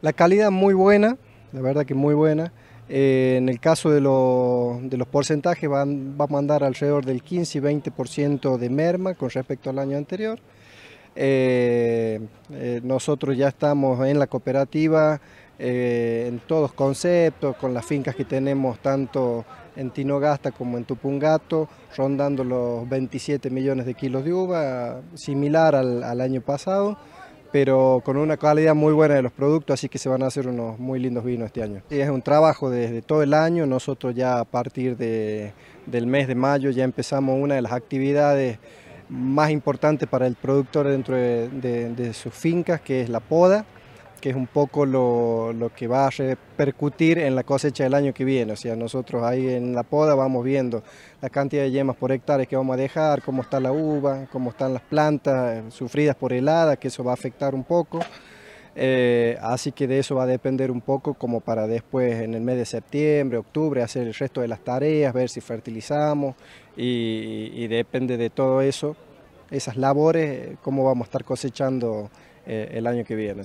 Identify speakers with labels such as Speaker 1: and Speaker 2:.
Speaker 1: La calidad muy buena, la verdad que muy buena. Eh, en el caso de, los porcentajes van, vamos a andar alrededor del 15 y 20% de merma con respecto al año anterior. Eh, eh, nosotros ya estamos en la cooperativa en todos conceptos, con las fincas que tenemos tanto en Tinogasta como en Tupungato, rondando los 27 millones de kilos de uva, similar al, al año pasado pero con una calidad muy buena de los productos, así que se van a hacer unos muy lindos vinos este año. Es un trabajo desde todo el año, nosotros ya a partir del mes de mayo ya empezamos una de las actividades más importantes para el productor dentro de sus fincas, que es la poda que es un poco lo, que va a repercutir en la cosecha del año que viene. O sea, nosotros ahí en la poda vamos viendo la cantidad de yemas por hectárea que vamos a dejar, cómo está la uva, cómo están las plantas eh, sufridas por helada, que eso va a afectar un poco. Eh, así que de eso va a depender un poco como para después en el mes de septiembre, octubre, hacer el resto de las tareas, ver si fertilizamos y, depende de todo eso, esas labores, eh, cómo vamos a estar cosechando el año que viene.